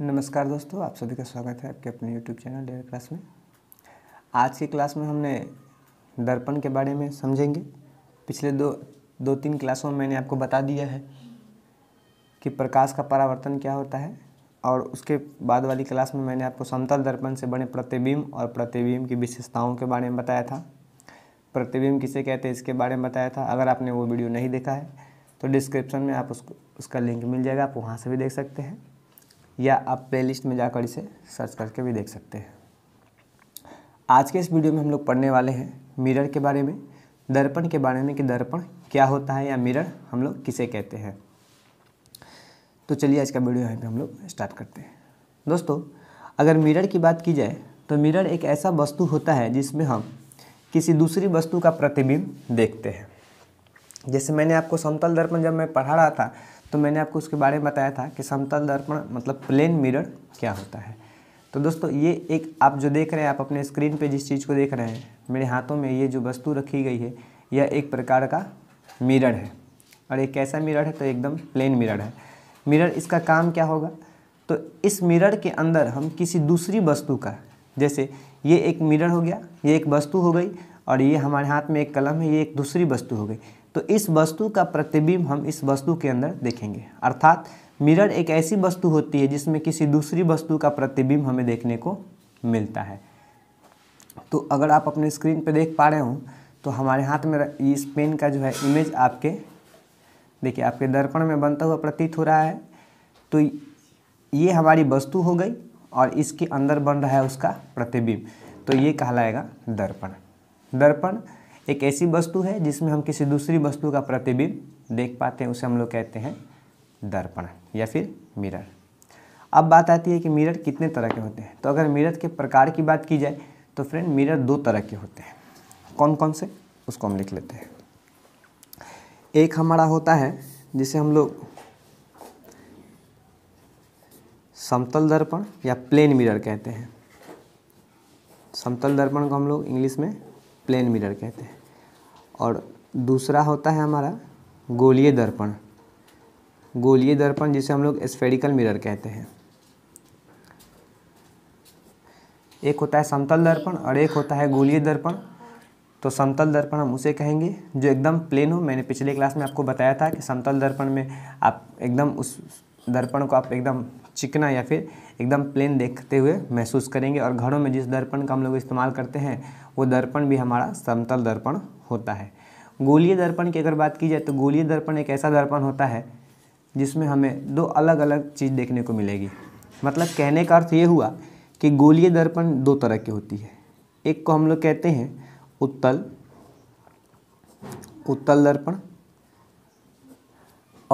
नमस्कार दोस्तों आप सभी का स्वागत है आपके अपने YouTube चैनल डेयर क्लास में आज की क्लास में हमने दर्पण के बारे में समझेंगे पिछले दो दो तीन क्लासों में मैंने आपको बता दिया है कि प्रकाश का परावर्तन क्या होता है और उसके बाद वाली क्लास में मैंने आपको समतल दर्पण से बने प्रतिबिंब और प्रतिबिंब की विशेषताओं के बारे में बताया था प्रतिबिंब किसे कहते हैं इसके बारे में बताया था अगर आपने वो वीडियो नहीं देखा है तो डिस्क्रिप्शन में आप उसको उसका लिंक मिल जाएगा आप वहाँ से भी देख सकते हैं या आप प्लेलिस्ट में जाकर इसे सर्च करके भी देख सकते हैं आज के इस वीडियो में हम लोग पढ़ने वाले हैं मिरर के बारे में दर्पण के बारे में कि दर्पण क्या होता है या मिरर हम लोग किसे कहते हैं तो चलिए आज का वीडियो यहाँ पे हम लोग स्टार्ट करते हैं दोस्तों अगर मिरर की बात की जाए तो मिरर एक ऐसा वस्तु होता है जिसमें हम किसी दूसरी वस्तु का प्रतिबिंब देखते हैं जैसे मैंने आपको समतल दर्पण जब मैं पढ़ा रहा था तो मैंने आपको उसके बारे में बताया था कि समतल दर्पण मतलब प्लेन मिरर क्या होता है तो दोस्तों ये एक आप जो देख रहे हैं आप अपने स्क्रीन पे जिस चीज़ को देख रहे हैं मेरे हाथों में ये जो वस्तु रखी गई है यह एक प्रकार का मिरर है और एक कैसा मिरर है तो एकदम प्लेन मिरर है मिरर इसका काम क्या होगा तो इस मिरर के अंदर हम किसी दूसरी वस्तु का जैसे ये एक मिरर हो गया ये एक वस्तु हो गई और ये हमारे हाथ में एक कलम है ये एक दूसरी वस्तु हो गई तो इस वस्तु का प्रतिबिंब हम इस वस्तु के अंदर देखेंगे अर्थात मिरर एक ऐसी वस्तु होती है जिसमें किसी दूसरी वस्तु का प्रतिबिंब हमें देखने को मिलता है तो अगर आप अपने स्क्रीन पर देख पा रहे हो तो हमारे हाथ में इस पेन का जो है इमेज आपके देखिए आपके दर्पण में बनता हुआ प्रतीत हो रहा है तो ये हमारी वस्तु हो गई और इसके अंदर बन रहा है उसका प्रतिबिंब तो ये कहलाएगा दर्पण दर्पण एक ऐसी वस्तु है जिसमें हम किसी दूसरी वस्तु का प्रतिबिंब देख पाते हैं उसे हम लोग कहते हैं दर्पण या फिर मिरर अब बात आती है कि मिरर कितने तरह के होते हैं तो अगर मिरर के प्रकार की बात की जाए तो फ्रेंड मिरर दो तरह के होते हैं कौन कौन से उसको हम लिख लेते हैं एक हमारा होता है जिसे हम लोग समतल दर्पण या प्लेन मिरर कहते हैं समतल दर्पण को हम लोग इंग्लिश में प्लेन मिरर कहते हैं और दूसरा होता है हमारा गोलीय दर्पण गोलीय दर्पण जिसे हम लोग स्फेरिकल मिरर कहते हैं एक होता है समतल दर्पण और एक होता है गोलीय दर्पण तो समतल दर्पण हम उसे कहेंगे जो एकदम प्लेन हो मैंने पिछले क्लास में आपको बताया था कि समतल दर्पण में आप एकदम उस दर्पण को आप एकदम चिकना या फिर एकदम प्लेन देखते हुए महसूस करेंगे और घरों में जिस दर्पण का हम लोग इस्तेमाल करते हैं वो दर्पण भी हमारा समतल दर्पण होता है गोलीय दर्पण की अगर बात की जाए तो गोलीय दर्पण एक ऐसा दर्पण होता है जिसमें हमें दो अलग अलग चीज़ देखने को मिलेगी मतलब कहने का अर्थ ये हुआ कि गोलीय दर्पण दो तरह की होती है एक को हम लोग कहते हैं उत्तल उत्तल दर्पण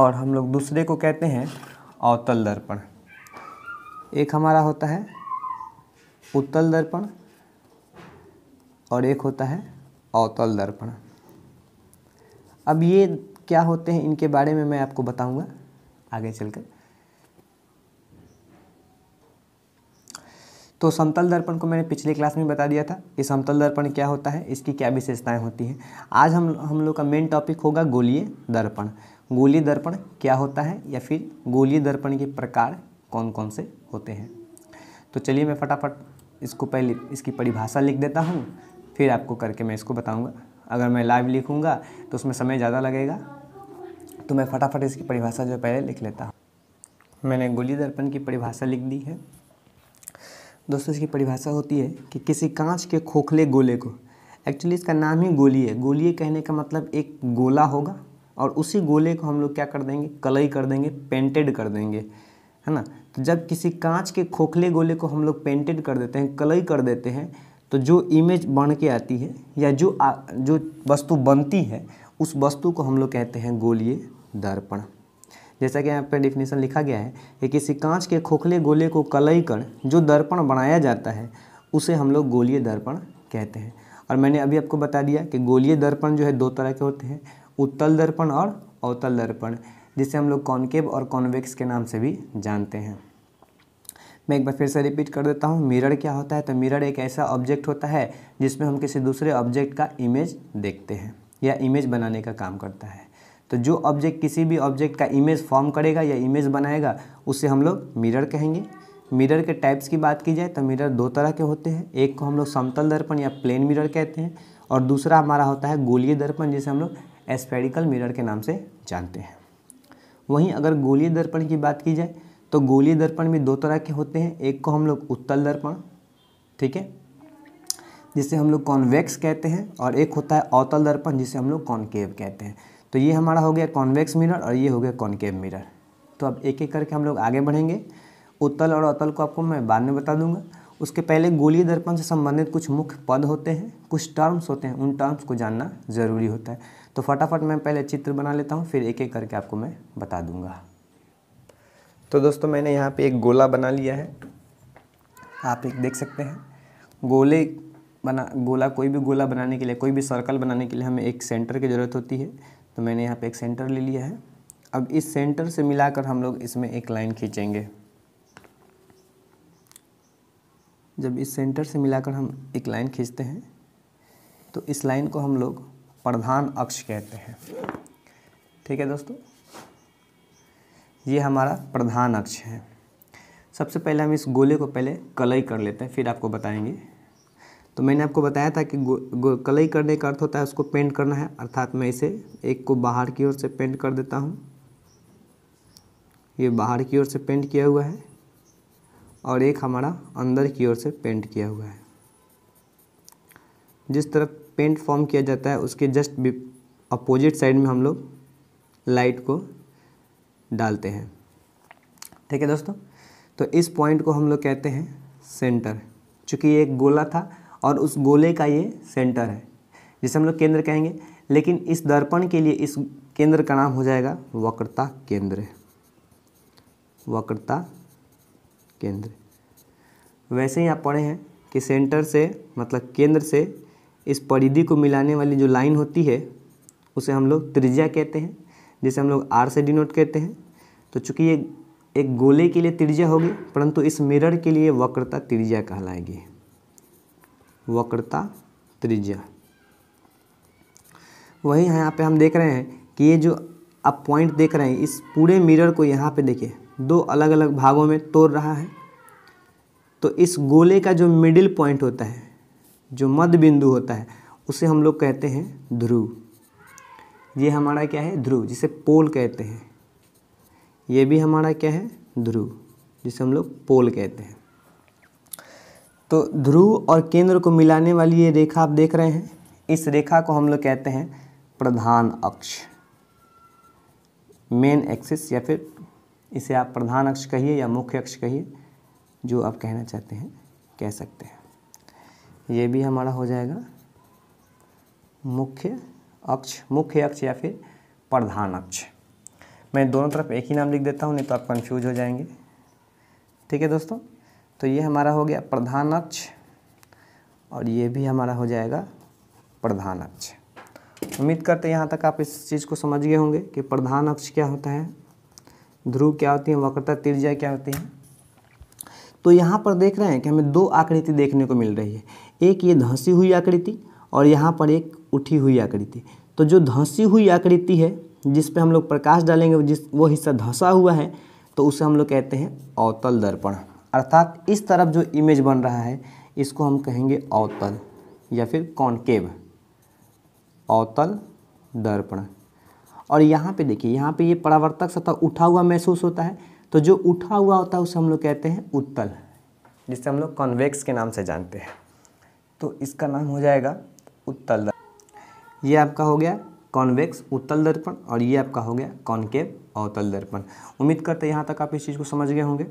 और हम लोग दूसरे को कहते हैं अवतल दर्पण एक हमारा होता है उत्तल दर्पण और एक होता है अवतल दर्पण अब ये क्या होते हैं इनके बारे में मैं आपको बताऊंगा आगे चलकर तो समतल दर्पण को मैंने पिछले क्लास में बता दिया था कि समतल दर्पण क्या होता है इसकी क्या विशेषताएं होती हैं आज हम हम लोग का मेन टॉपिक होगा गोलीय दर्पण गोली दर्पण क्या होता है या फिर गोली दर्पण के प्रकार कौन कौन से होते हैं तो चलिए मैं फटाफट इसको पहले इसकी परिभाषा लिख देता हूँ फिर आपको करके मैं इसको बताऊँगा अगर मैं लाइव लिखूँगा तो उसमें समय ज़्यादा लगेगा तो मैं फटाफट इसकी परिभाषा जो पहले लिख लेता हूँ मैंने गोली दर्पण की परिभाषा लिख दी है दोस्तों इसकी परिभाषा होती है कि किसी कांच के खोखले गोले को एक्चुअली इसका नाम ही गोली है गोली कहने का मतलब एक गोला होगा और उसी गोले को हम लोग क्या कर देंगे कलई कर देंगे पेंटेड कर देंगे है ना तो जब किसी कांच के खोखले गोले को हम लोग पेंटेड कर देते हैं कलई कर देते हैं तो जो इमेज बन के आती है या जो आ, जो वस्तु बनती है उस वस्तु को हम लोग कहते हैं गोलीय दर्पण जैसा कि यहाँ पर डिफिनेशन लिखा गया है कि किसी कांच के खोखले गोले को कलई कर जो दर्पण बनाया जाता है उसे हम लोग गोलीय दर्पण कहते हैं और मैंने अभी आपको बता दिया कि गोलीय दर्पण जो है दो तरह के होते हैं उत्तल दर्पण और अवतल दर्पण जिसे हम लोग कॉन्केब और कॉन्वेक्स के नाम से भी जानते हैं मैं एक बार फिर से रिपीट कर देता हूँ मिरर क्या होता है तो मिरर एक ऐसा ऑब्जेक्ट होता है जिसमें हम किसी दूसरे ऑब्जेक्ट का इमेज देखते हैं या इमेज बनाने का काम करता है तो जो ऑब्जेक्ट किसी भी ऑब्जेक्ट का इमेज फॉर्म करेगा या इमेज बनाएगा उसे हम लोग मिरर कहेंगे मिरर के टाइप्स की बात की जाए तो मिरर दो तरह के होते हैं एक को हम लोग समतल दर्पण या प्लेन मिरर कहते हैं और दूसरा हमारा होता है गोलीय दर्पण जिसे हम लोग एस्पेडिकल मिरर के नाम से जानते हैं वहीं अगर गोलीय दर्पण की बात की जाए तो गोलीय दर्पण भी दो तरह के होते हैं एक को हम लोग उत्तल दर्पण ठीक है जिसे हम लोग कॉन्वेक्स कहते हैं और एक होता है अवतल दर्पण जिसे हम लोग कॉन्केव कहते हैं तो ये हमारा हो गया कॉन्वेक्स मिरर और ये हो गया कॉन्केव मिरर तो अब एक एक करके हम लोग आगे बढ़ेंगे उत्तल और अवतल को आपको मैं बाद में बता दूंगा उसके पहले गोलीय दर्पण से संबंधित कुछ मुख्य पद होते हैं कुछ टर्म्स होते हैं उन टर्म्स को जानना ज़रूरी होता है तो फटाफट मैं पहले चित्र बना लेता हूँ फिर एक एक करके आपको मैं बता दूँगा तो दोस्तों मैंने यहाँ पे एक गोला बना लिया है आप एक देख सकते हैं गोले बना गोला कोई भी गोला बनाने के लिए कोई भी सर्कल बनाने के लिए हमें एक सेंटर की ज़रूरत होती है तो मैंने यहाँ पे एक सेंटर ले लिया है अब इस सेंटर से मिलाकर हम लोग इसमें एक लाइन खींचेंगे जब इस सेंटर से मिलाकर हम एक लाइन खींचते हैं तो इस लाइन को हम लोग प्रधान अक्ष कहते हैं ठीक है दोस्तों ये हमारा प्रधान अक्ष है सबसे पहले हम इस गोले को पहले कलई कर लेते हैं फिर आपको बताएंगे तो मैंने आपको बताया था कि गो, गो, कलई करने का अर्थ होता है उसको पेंट करना है अर्थात मैं इसे एक को बाहर की ओर से पेंट कर देता हूँ ये बाहर की ओर से पेंट किया हुआ है और एक हमारा अंदर की ओर से पेंट किया हुआ है जिस तरफ पेंट फॉर्म किया जाता है उसके जस्ट अपोजिट साइड में हम लोग लाइट को डालते हैं ठीक है दोस्तों तो इस पॉइंट को हम लोग कहते हैं सेंटर चूँकि ये एक गोला था और उस गोले का ये सेंटर है जिसे हम लोग केंद्र कहेंगे लेकिन इस दर्पण के लिए इस केंद्र का नाम हो जाएगा वक्रता केंद्र वक्रता केंद्र वैसे ही आप पढ़े हैं कि सेंटर से मतलब केंद्र से इस परिधि को मिलाने वाली जो लाइन होती है उसे हम लोग त्रिज्या कहते हैं जिसे हम लोग आर से डिनोट कहते हैं तो चूंकि ये एक गोले के लिए त्रिज्या होगी परंतु इस मिरर के लिए वक्रता त्रिज्या कहलाएगी वक्रता त्रिज्या वही यहाँ पे हम देख रहे हैं कि ये जो आप पॉइंट देख रहे हैं इस पूरे मिरर को यहाँ पे देखिए दो अलग अलग भागों में तोड़ रहा है तो इस गोले का जो मिडिल पॉइंट होता है जो मध्य बिंदु होता है उसे हम लोग कहते हैं ध्रुव ये हमारा क्या है ध्रुव जिसे पोल कहते हैं ये भी हमारा क्या है ध्रुव जिसे हम लोग पोल कहते हैं तो ध्रुव और केंद्र को मिलाने वाली ये रेखा आप देख रहे हैं इस रेखा को हम लोग कहते हैं प्रधान अक्ष मेन एक्सिस या फिर इसे आप प्रधान अक्ष कहिए या मुख्य अक्ष कहिए जो आप कहना चाहते हैं कह सकते हैं ये भी हमारा हो जाएगा मुख्य अक्ष मुख्य अक्ष या फिर प्रधान अक्ष मैं दोनों तरफ एक ही नाम लिख देता हूँ नहीं तो आप कन्फ्यूज हो जाएंगे ठीक है दोस्तों तो ये हमारा हो गया प्रधान अक्ष और ये भी हमारा हो जाएगा प्रधान अक्ष उम्मीद करते हैं यहाँ तक आप इस चीज़ को समझ गए होंगे कि प्रधान अक्ष क्या होता है ध्रुव क्या होती है वक्रता तिरजा क्या होती है तो यहाँ पर देख रहे हैं कि हमें दो आकृति देखने को मिल रही है एक ये धंसी हुई आकृति और यहाँ पर एक उठी हुई आकृति तो जो धंसी हुई आकृति है जिस पे हम लोग प्रकाश डालेंगे जिस वो हिस्सा धंसा हुआ है तो उसे हम लोग कहते हैं अवतल दर्पण अर्थात इस तरफ जो इमेज बन रहा है इसको हम कहेंगे अवतल या फिर कॉनकेव अवतल दर्पण और यहाँ पे देखिए यहाँ पे ये परावर्तक सतह उठा हुआ महसूस होता है तो जो उठा हुआ होता है उसे हम लोग कहते हैं उत्तल जिसे हम लोग कॉन्वेक्स के नाम से जानते हैं तो इसका नाम हो जाएगा उत्तल दर्पण ये आपका हो गया कॉन्वेक्स उत्तल दर्पण और ये आपका हो गया कॉन्केव अवतल दर्पण उम्मीद करते यहाँ तक आप इस चीज़ को समझ गए होंगे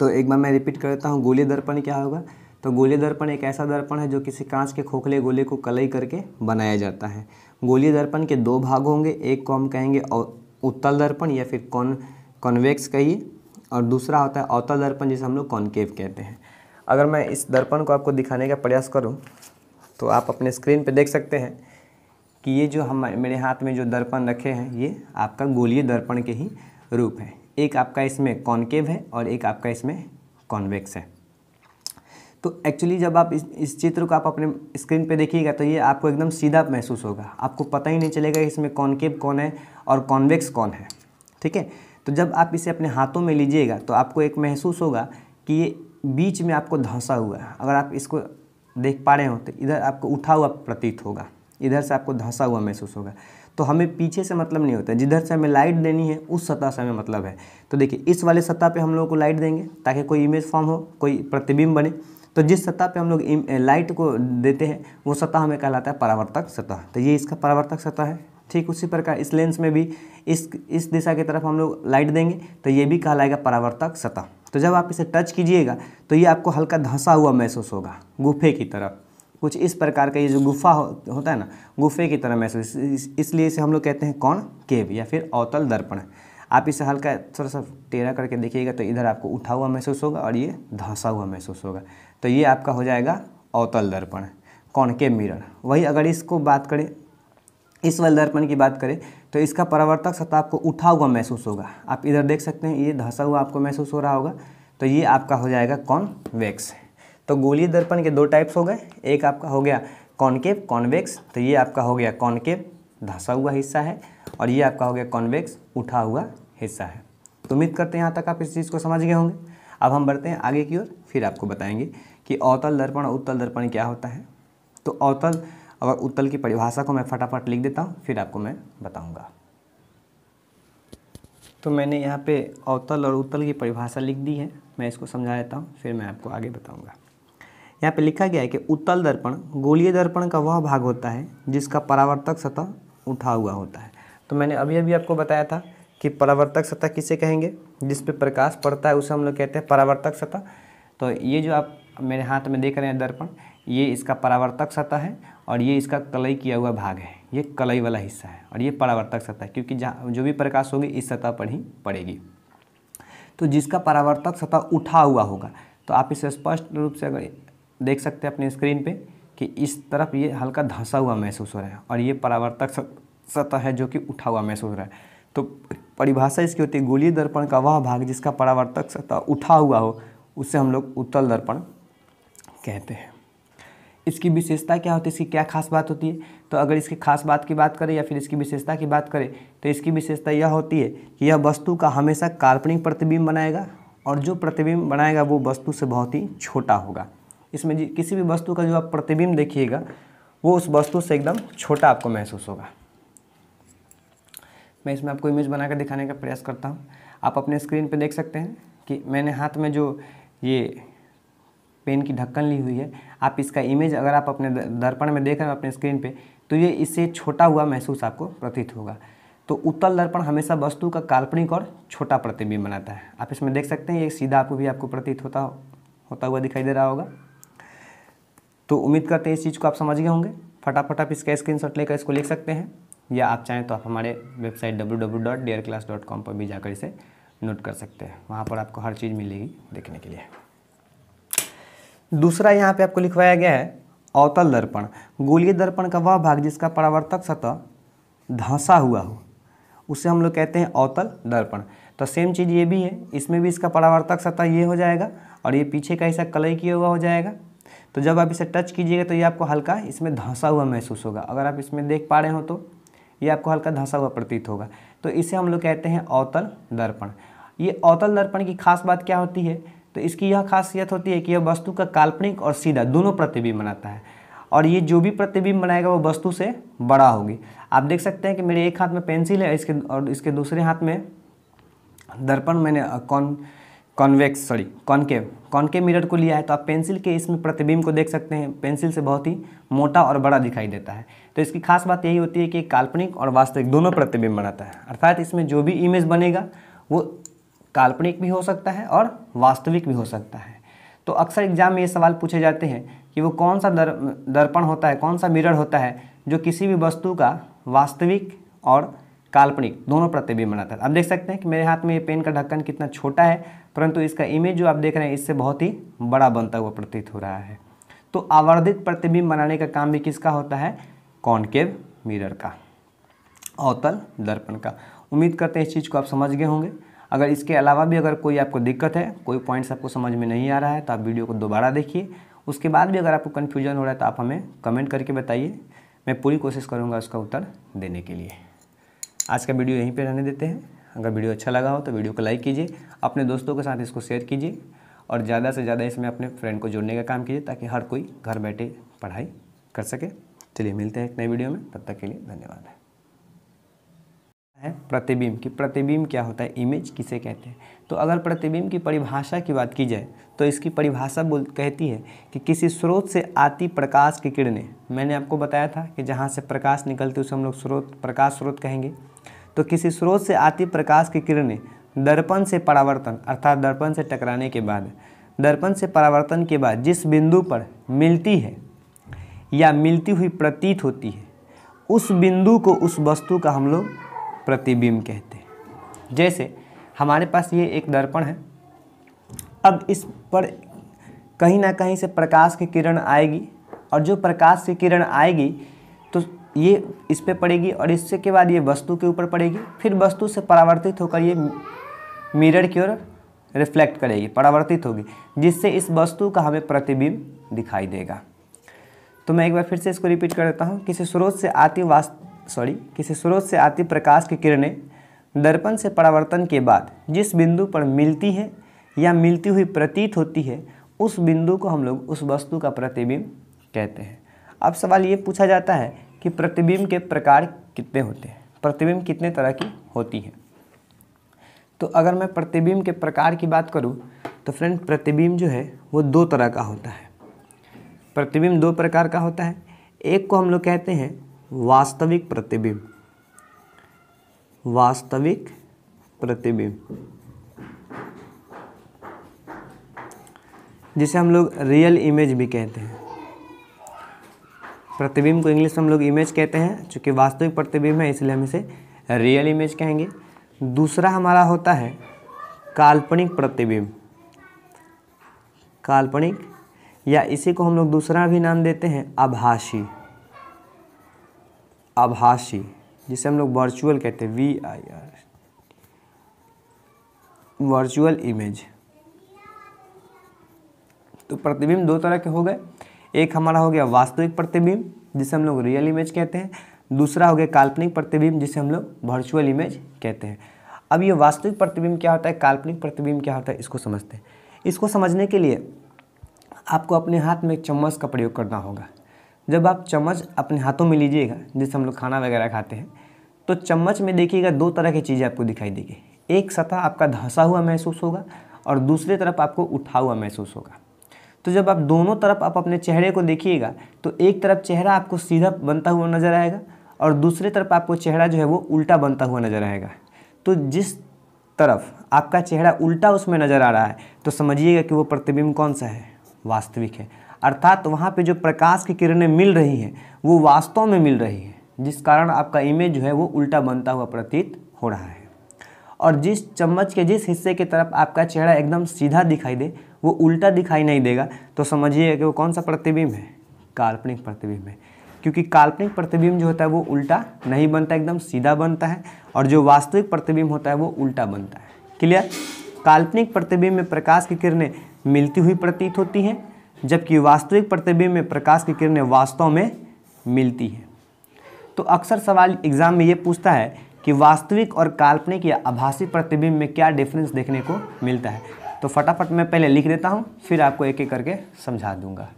तो एक बार मैं रिपीट कर देता हूँ गोले दर्पण क्या होगा तो गोले दर्पण एक ऐसा दर्पण है जो किसी कांच के खोखले गोले को कलई करके बनाया जाता है गोली दर्पण के दो भाग होंगे एक को हम कहेंगे उत्तल दर्पण या फिर कॉन कॉन्वेक्स कहिए और दूसरा होता है अवतल दर्पण जिसे हम लोग कॉन्केव कहते हैं अगर मैं इस दर्पण को आपको दिखाने का प्रयास करूँ तो आप अपने स्क्रीन पर देख सकते हैं कि ये जो हम मेरे हाथ में जो दर्पण रखे हैं ये आपका गोलीय दर्पण के ही रूप है एक आपका इसमें कॉनकेव है और एक आपका इसमें कॉन्वेक्स है तो एक्चुअली जब आप इस इस चित्र को आप अपने स्क्रीन पे देखिएगा तो ये आपको एकदम सीधा महसूस होगा आपको पता ही नहीं चलेगा कि इसमें कॉन्केव कौन है और कॉन्वेक्स कौन है ठीक है तो जब आप इसे अपने हाथों में लीजिएगा तो आपको एक महसूस होगा कि ये बीच में आपको धंसा हुआ है अगर आप इसको देख पा रहे हो तो इधर आपको उठा हुआ प्रतीत होगा इधर से आपको धंसा हुआ महसूस होगा तो हमें पीछे से मतलब नहीं होता जिधर से हमें लाइट देनी है उस सतह से हमें मतलब है तो देखिए इस वाले सतह पे हम लोगों को लाइट देंगे ताकि कोई इमेज फॉर्म हो कोई प्रतिबिंब बने तो जिस सतह पे हम लोग लाइट को देते हैं वो सतह हमें कहलाता है परावर्तक सतह तो ये इसका परावर्तक सतह है ठीक उसी प्रकार इस लेंस में भी इस इस दिशा की तरफ हम लोग लाइट देंगे तो ये भी कहलाएगा परावर्तक सतह तो जब आप इसे टच कीजिएगा तो ये आपको हल्का धंसा हुआ महसूस होगा गुफे की तरह कुछ इस प्रकार का ये जो गुफा हो, होता है ना गुफे की तरह महसूस इस, इसलिए इसे हम लोग कहते हैं कौन केव या फिर अवतल दर्पण आप इसे हल्का थोड़ा सा टेढ़ा करके देखिएगा तो इधर आपको उठा हुआ महसूस होगा और ये धंसा हुआ महसूस होगा तो ये आपका हो जाएगा अवतल दर्पण कौन के मिरर वही अगर इसको बात करें इस वाले दर्पण की बात करें तो इसका परावर्तक सतह आपको उठा हुआ महसूस होगा आप इधर देख सकते हैं ये धंसा हुआ आपको महसूस हो रहा होगा तो ये आपका हो जाएगा कॉन्वेक्स तो गोलीय दर्पण के दो टाइप्स हो गए एक आपका हो गया कॉनकेव कॉन्वेक्स तो ये आपका हो गया कॉनकेव धसा हुआ हिस्सा है और ये आपका हो गया कॉन्वेक्स उठा हुआ हिस्सा है तो उम्मीद करते हैं यहाँ तक आप इस चीज़ को समझ गए होंगे अब हम बढ़ते हैं आगे की ओर फिर आपको बताएंगे कि अवतल दर्पण और उत्तल दर्पण क्या होता है तो अवतल अब उत्तल की परिभाषा को मैं फटाफट लिख देता हूँ फिर आपको मैं बताऊँगा तो मैंने यहाँ पे अवतल और उत्तल की परिभाषा लिख दी है मैं इसको समझा देता हूँ फिर मैं आपको आगे बताऊँगा यहाँ पे लिखा गया है कि उत्तल दर्पण गोलीय दर्पण का वह भाग होता है जिसका परावर्तक सतह उठा हुआ होता है तो मैंने अभी अभी आपको बताया था कि परावर्तक सतह किसे कहेंगे जिस पे प्रकाश पड़ता है उसे हम लोग कहते हैं परावर्तक सतह तो ये जो आप मेरे हाथ में देख रहे हैं दर्पण ये इसका परावर्तक सतह है और ये इसका कलई किया हुआ भाग है ये कलई वाला हिस्सा है और ये परावर्तक सतह है क्योंकि जहाँ जो भी प्रकाश होगी इस सतह पर ही पड़ेगी तो जिसका परावर्तक सतह उठा हुआ होगा तो आप इसे स्पष्ट रूप से अगर देख सकते हैं अपने स्क्रीन पे कि इस तरफ ये हल्का धंसा हुआ महसूस हो रहा है और ये परावर्तक सतह है जो कि उठा हुआ महसूस हो रहा है तो परिभाषा इसकी होती है गोली दर्पण का वह भाग जिसका परावर्तक सतह उठा हुआ हो उसे हम लोग उत्तल दर्पण कहते हैं इसकी विशेषता क्या होती है इसकी क्या खास बात होती है तो अगर इसकी खास बात की बात करें या फिर इसकी विशेषता की बात करें तो इसकी विशेषता यह होती है कि यह वस्तु का हमेशा काल्पनिक प्रतिबिंब बनाएगा और जो प्रतिबिंब बनाएगा वो वस्तु से बहुत ही छोटा होगा इसमें जी किसी भी वस्तु का जो आप प्रतिबिंब देखिएगा वो उस वस्तु से एकदम छोटा आपको महसूस होगा मैं इसमें आपको इमेज बनाकर दिखाने का प्रयास करता हूँ आप अपने स्क्रीन पर देख सकते हैं कि मैंने हाथ में जो ये पेन की ढक्कन ली हुई है आप इसका इमेज अगर आप अपने दर्पण में देख रहे हो अपने स्क्रीन पे तो ये इससे छोटा हुआ महसूस आपको प्रतीत होगा तो उत्तल दर्पण हमेशा वस्तु का काल्पनिक और छोटा प्रतिबिंब बनाता है आप इसमें देख सकते हैं ये सीधा आपको भी आपको प्रतीत होता होता हुआ दिखाई दे रहा होगा तो उम्मीद करते हैं इस चीज़ को आप समझ गए होंगे फटाफट आप इसका स्क्रीन शॉट लेकर इसको लिख सकते हैं या आप चाहें तो आप हमारे वेबसाइट डब्ल्यू पर भी जाकर इसे नोट कर सकते हैं वहाँ पर आपको हर चीज़ मिलेगी देखने के लिए दूसरा यहाँ पे आपको लिखवाया गया है अवतल दर्पण गोलीय दर्पण का वह भाग जिसका परावर्तक सतह धंसा हुआ हो उसे हम लोग कहते हैं अवतल दर्पण तो सेम चीज़ ये भी है इसमें भी इसका परावर्तक सतह ये हो जाएगा और ये पीछे का ऐसा कलई किया हुआ हो जाएगा तो जब आप इसे टच कीजिएगा तो ये आपको हल्का इसमें धंसा हुआ महसूस होगा अगर आप इसमें देख पा रहे हो तो ये आपको हल्का धंसा हुआ प्रतीत होगा तो इसे हम लोग कहते हैं अवतल दर्पण ये अवतल दर्पण की खास बात क्या होती है तो इसकी यह खासियत होती है कि यह वस्तु का काल्पनिक और सीधा दोनों प्रतिबिंब बनाता है और ये जो भी प्रतिबिंब बनाएगा वो वस्तु से बड़ा होगी आप देख सकते हैं कि मेरे एक हाथ में पेंसिल है इसके और इसके दूसरे हाथ में दर्पण मैंने con convex sorry concave concave mirror को लिया है तो आप पेंसिल के इसमें प्रतिबिंब को देख सकते हैं पेंसिल से बहुत ही मोटा और बड़ा दिखाई देता है तो इसकी खास बात यही होती है कि काल्पनिक और वास्तविक दोनों प्रतिबिंब बनाता है अर्थात इसमें जो भी इमेज बनेगा वो काल्पनिक भी हो सकता है और वास्तविक भी हो सकता है तो अक्सर एग्जाम में ये सवाल पूछे जाते हैं कि वो कौन सा दर, दर्पण होता है कौन सा मिरर होता है जो किसी भी वस्तु का वास्तविक और काल्पनिक दोनों प्रतिबिंब बनाता है आप देख सकते हैं कि मेरे हाथ में ये पेन का ढक्कन कितना छोटा है परंतु इसका इमेज जो आप देख रहे हैं इससे बहुत ही बड़ा बनता हुआ प्रतीत हो रहा है तो आवर्धित प्रतिबिंब बनाने का काम भी किसका होता है कॉनकेव मिरर का अवतल दर्पण का उम्मीद करते हैं इस चीज़ को आप समझ गए होंगे अगर इसके अलावा भी अगर कोई आपको दिक्कत है कोई पॉइंट्स आपको समझ में नहीं आ रहा है तो आप वीडियो को दोबारा देखिए उसके बाद भी अगर आपको कन्फ्यूजन हो रहा है तो आप हमें कमेंट करके बताइए मैं पूरी कोशिश करूँगा उसका उत्तर देने के लिए आज का वीडियो यहीं पर रहने देते हैं अगर वीडियो अच्छा लगा हो तो वीडियो को लाइक कीजिए अपने दोस्तों के साथ इसको शेयर कीजिए और ज़्यादा से ज़्यादा इसमें अपने फ्रेंड को जोड़ने का काम कीजिए ताकि हर कोई घर बैठे पढ़ाई कर सके चलिए मिलते हैं एक नए वीडियो में तब तक के लिए धन्यवाद है प्रतिबिंब कि प्रतिबिंब क्या होता है इमेज किसे कहते हैं तो अगर प्रतिबिंब की परिभाषा की बात की जाए तो इसकी परिभाषा बोल कहती है कि किसी स्रोत से आती प्रकाश की किरणें मैंने आपको बताया था कि जहाँ से प्रकाश निकलती उसे हम लोग स्रोत प्रकाश स्रोत कहेंगे तो किसी स्रोत से आती प्रकाश की किरणें दर्पण से परावर्तन अर्थात दर्पण से टकराने के बाद दर्पण से परावर्तन के बाद जिस बिंदु पर मिलती है या मिलती हुई प्रतीत होती है उस बिंदु को उस वस्तु का हम लोग प्रतिबिंब कहते हैं जैसे हमारे पास ये एक दर्पण है अब इस पर कहीं ना कहीं से प्रकाश की किरण आएगी और जो प्रकाश की किरण आएगी तो ये इस पर पड़ेगी और इससे के बाद ये वस्तु के ऊपर पड़ेगी फिर वस्तु से परावर्तित होकर ये मिरर की ओर रिफ्लेक्ट करेगी परावर्तित होगी जिससे इस वस्तु का हमें प्रतिबिंब दिखाई देगा तो मैं एक बार फिर से इसको रिपीट कर देता हूँ किसी स्रोत से आती वास्तु सॉरी किसी स्रोत से आती प्रकाश की किरणें दर्पण से परावर्तन के बाद जिस बिंदु पर मिलती है या मिलती हुई प्रतीत होती है उस बिंदु को हम लोग उस वस्तु का प्रतिबिंब कहते हैं अब सवाल ये पूछा जाता है कि प्रतिबिंब के प्रकार कितने होते हैं प्रतिबिंब कितने तरह की होती हैं तो अगर मैं प्रतिबिंब के प्रकार की बात करूँ तो फ्रेंड प्रतिबिंब जो है वो दो तरह का होता है प्रतिबिंब दो प्रकार का होता है एक को हम लोग कहते हैं वास्तविक प्रतिबिंब वास्तविक प्रतिबिंब जिसे हम लोग रियल इमेज भी कहते हैं प्रतिबिंब को इंग्लिश में हम लोग इमेज कहते हैं चूंकि वास्तविक प्रतिबिंब है इसलिए हम इसे रियल इमेज कहेंगे दूसरा हमारा होता है काल्पनिक प्रतिबिंब काल्पनिक या इसी को हम लोग दूसरा भी नाम देते हैं आभाषी आभासी जिसे हम लोग वर्चुअल कहते हैं V I R virtual image तो प्रतिबिंब दो तरह के हो गए एक हमारा हो गया वास्तविक प्रतिबिंब जिसे हम लोग रियल इमेज कहते हैं दूसरा हो गया काल्पनिक प्रतिबिंब जिसे हम लोग वर्चुअल इमेज कहते हैं अब ये वास्तविक प्रतिबिंब क्या होता है काल्पनिक प्रतिबिंब क्या होता है इसको समझते हैं इसको समझने के लिए आपको अपने हाथ में एक चम्मच का प्रयोग करना होगा जब आप चम्मच अपने हाथों में लीजिएगा जैसे हम लोग खाना वगैरह खाते हैं तो चम्मच में देखिएगा दो तरह की चीज़ें आपको दिखाई देगी एक सतह आपका धंसा हुआ महसूस होगा और दूसरे तरफ आपको उठा हुआ महसूस होगा तो जब आप दोनों तरफ आप अपने चेहरे को देखिएगा तो एक तरफ चेहरा आपको सीधा बनता हुआ नज़र आएगा और दूसरे तरफ आपको चेहरा जो है वो उल्टा बनता हुआ नज़र आएगा तो जिस तरफ आपका चेहरा उल्टा उसमें नज़र आ रहा है तो समझिएगा कि वो प्रतिबिंब कौन सा है वास्तविक है अर्थात वहाँ पे जो प्रकाश की किरणें मिल रही हैं वो वास्तव में मिल रही हैं जिस कारण आपका इमेज जो है वो उल्टा बनता हुआ प्रतीत हो रहा है और जिस चम्मच के जिस हिस्से की तरफ आपका चेहरा एकदम सीधा दिखाई दे वो उल्टा दिखाई नहीं देगा तो समझिए कि वो कौन सा प्रतिबिंब है काल्पनिक प्रतिबिंब है क्योंकि काल्पनिक प्रतिबिंब जो होता है वो उल्टा नहीं बनता एकदम सीधा बनता है और जो वास्तविक प्रतिबिंब होता है वो उल्टा बनता है क्लियर काल्पनिक प्रतिबिंब में प्रकाश की किरणें मिलती हुई प्रतीत होती हैं जबकि वास्तविक प्रतिबिंब में प्रकाश की किरणें वास्तव में मिलती हैं तो अक्सर सवाल एग्जाम में ये पूछता है कि वास्तविक और काल्पनिक या आभासी प्रतिबिंब में क्या डिफरेंस देखने को मिलता है तो फटाफट मैं पहले लिख देता हूँ फिर आपको एक एक करके समझा दूंगा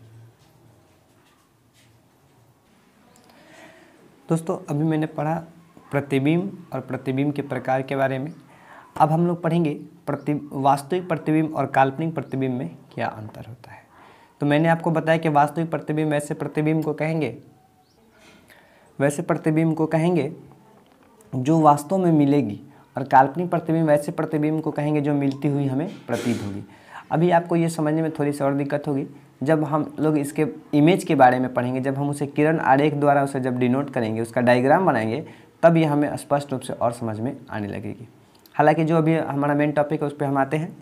दोस्तों अभी मैंने पढ़ा प्रतिबिंब और प्रतिबिंब के प्रकार के बारे में अब हम लोग पढ़ेंगे प्रति वास्तविक प्रतिबिंब और काल्पनिक प्रतिबिंब में क्या अंतर होता है तो मैंने आपको बताया कि वास्तविक प्रतिबिंब वैसे प्रतिबिंब को कहेंगे वैसे प्रतिबिंब को कहेंगे जो वास्तव में मिलेगी और काल्पनिक प्रतिबिंब वैसे प्रतिबिंब को कहेंगे जो मिलती हुई हमें प्रतीत होगी अभी आपको ये समझने में थोड़ी सी और दिक्कत होगी जब हम लोग इसके इमेज के बारे में पढ़ेंगे जब हम उसे किरण आरेख द्वारा उसे जब डिनोट करेंगे उसका डायग्राम बनाएंगे तब ये हमें स्पष्ट रूप से और समझ में आने लगेगी हालांकि जो अभी हमारा मेन टॉपिक है उस पर हम आते हैं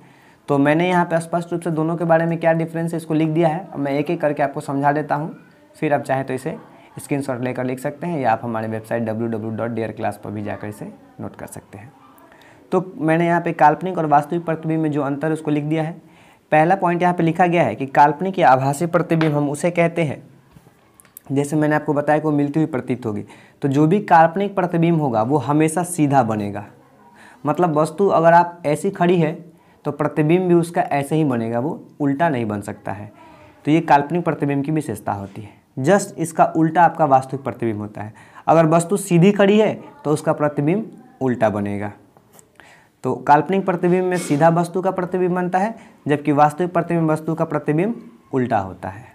तो मैंने यहाँ पर स्पष्ट रूप से दोनों के बारे में क्या डिफरेंस है इसको लिख दिया है अब मैं एक एक करके आपको समझा देता हूँ फिर आप चाहे तो इसे स्क्रीन शॉट लेकर लिख सकते हैं या आप हमारे वेबसाइट डब्ल्यू क्लास पर भी जाकर इसे नोट कर सकते हैं तो मैंने यहाँ पे काल्पनिक और वास्तविक प्रतिबिंब में जो अंतर उसको लिख दिया है पहला पॉइंट यहाँ पर लिखा गया है कि काल्पनिक या आभासी प्रतिबिंब हम उसे कहते हैं जैसे मैंने आपको बताया कि वो मिलती हुई प्रतीत होगी तो जो भी काल्पनिक प्रतिबिंब होगा वो हमेशा सीधा बनेगा मतलब वस्तु अगर आप ऐसी खड़ी है तो प्रतिबिंब भी उसका ऐसे ही बनेगा वो उल्टा नहीं बन सकता है तो ये काल्पनिक प्रतिबिंब की विशेषता होती है जस्ट इसका उल्टा आपका वास्तविक प्रतिबिंब होता है अगर वस्तु सीधी खड़ी है तो उसका प्रतिबिंब उल्टा बनेगा तो काल्पनिक प्रतिबिंब में सीधा वस्तु का प्रतिबिंब बनता है जबकि वास्तविक प्रतिबिंब वस्तु का प्रतिबिंब उल्टा होता है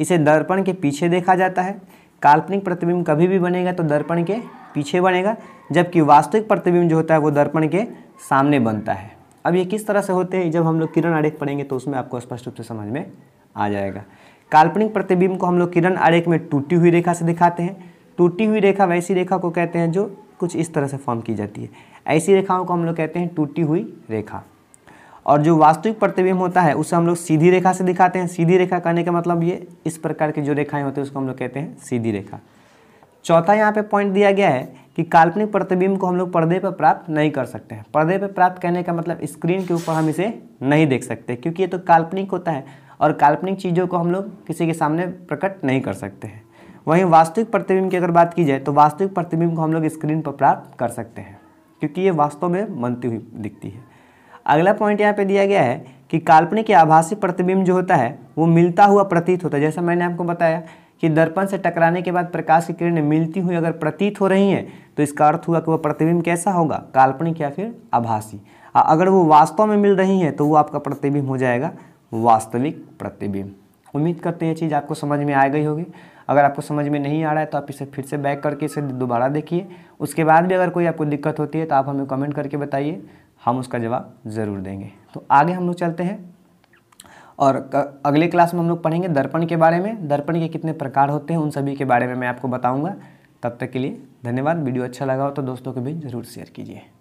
इसे दर्पण के पीछे देखा जाता है काल्पनिक प्रतिबिंब कभी भी बनेगा तो दर्पण के पीछे बनेगा जबकि वास्तविक प्रतिबिंब जो होता है वो दर्पण के सामने बनता है अब ये किस तरह से होते हैं जब हम लोग किरण आरेख पढ़ेंगे तो उसमें आपको स्पष्ट रूप से समझ में आ जाएगा काल्पनिक प्रतिबिंब को हम लोग किरण आरेख में टूटी हुई रेखा से दिखाते हैं टूटी हुई रेखा वैसी रेखा को कहते हैं जो कुछ इस तरह से फॉर्म की जाती है ऐसी रेखाओं को हम लोग कहते हैं टूटी हुई रेखा और जो वास्तविक प्रतिबिंब होता है उसे हम लोग सीधी रेखा से दिखाते हैं सीधी रेखा कहने का मतलब ये इस प्रकार की जो रेखाएं होती है उसको हम लोग कहते हैं सीधी रेखा चौथा यहाँ पे पॉइंट दिया गया है कि काल्पनिक प्रतिबिंब को हम लोग पर्दे पर प्राप्त नहीं कर सकते हैं पर्दे पर प्राप्त करने का मतलब स्क्रीन के ऊपर हम इसे नहीं देख सकते क्योंकि ये तो काल्पनिक होता है और काल्पनिक चीज़ों को हम लोग किसी के सामने प्रकट नहीं कर सकते हैं वहीं वास्तविक प्रतिबिंब की अगर बात की जाए तो वास्तविक प्रतिबिंब को हम लोग स्क्रीन पर प्राप्त कर सकते हैं क्योंकि ये वास्तव में बनती हुई दिखती है अगला पॉइंट यहाँ पे दिया गया है कि काल्पनिक या आभासी प्रतिबिंब जो होता है वो मिलता हुआ प्रतीत होता है जैसा मैंने आपको बताया कि दर्पण से टकराने के बाद प्रकाश की किरणें मिलती हुई अगर प्रतीत हो रही हैं तो इसका अर्थ हुआ कि वह प्रतिबिंब कैसा होगा काल्पनिक या फिर आभासी अगर वो वास्तव में मिल रही हैं तो वो आपका प्रतिबिंब हो जाएगा वास्तविक प्रतिबिंब उम्मीद करते हैं ये चीज़ आपको समझ में आ गई होगी अगर आपको समझ में नहीं आ रहा है तो आप इसे फिर से बैक करके इसे दोबारा देखिए उसके बाद भी अगर कोई आपको दिक्कत होती है तो आप हमें कमेंट करके बताइए हम उसका जवाब ज़रूर देंगे तो आगे हम लोग चलते हैं और अगले क्लास में हम लोग पढ़ेंगे दर्पण के बारे में दर्पण के कितने प्रकार होते हैं उन सभी के बारे में मैं आपको बताऊँगा तब तक के लिए धन्यवाद वीडियो अच्छा लगा हो तो दोस्तों के बीच ज़रूर शेयर कीजिए